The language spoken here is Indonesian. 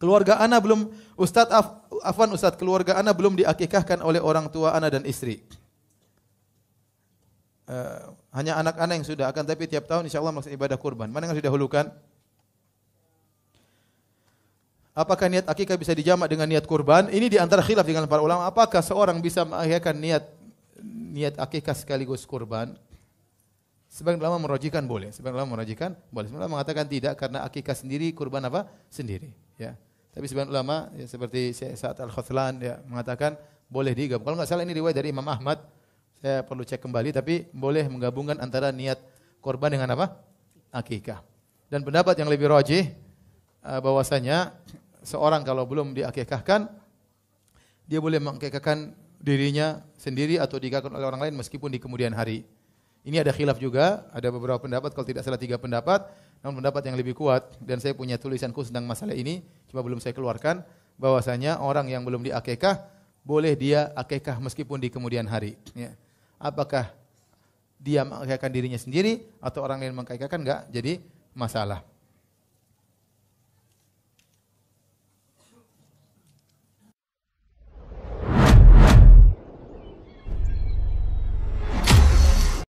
Keluarga ana belum Ustaz Af, Afwan Ustaz, keluarga ana belum diakikahkan oleh orang tua ana dan istri. Uh, hanya anak ana yang sudah akan tapi tiap tahun insyaallah melaksanakan ibadah kurban. Mana yang sudah hulukan Apakah niat akikah bisa dijamak dengan niat kurban? Ini di antara khilaf dengan para ulama. Apakah seorang bisa mengakikahkan niat niat akikah sekaligus kurban? Sebagian ulama merojikan boleh, sebagian ulama merojikan boleh. Sebagian ulama mengatakan tidak karena akikah sendiri kurban apa? sendiri, ya. Tapi sebagian ulama ya, seperti saat Al-Khathlan ya, mengatakan boleh digabung. Kalau nggak salah ini riwayat dari Imam Ahmad. Saya perlu cek kembali tapi boleh menggabungkan antara niat korban dengan apa? Akikah. Dan pendapat yang lebih rajih eh, bahwasanya seorang kalau belum diakikahkan dia boleh mengakikahkan dirinya sendiri atau diakikahkan oleh orang lain meskipun di kemudian hari. Ini ada khilaf juga, ada beberapa pendapat, kalau tidak salah tiga pendapat, namun pendapat yang lebih kuat, dan saya punya tulisan khusus tentang masalah ini, cuma belum saya keluarkan, bahwasanya orang yang belum diakekah, boleh dia akekah meskipun di kemudian hari. Ya. Apakah dia mengakekahkan dirinya sendiri, atau orang lain mengakekahkan, enggak jadi masalah.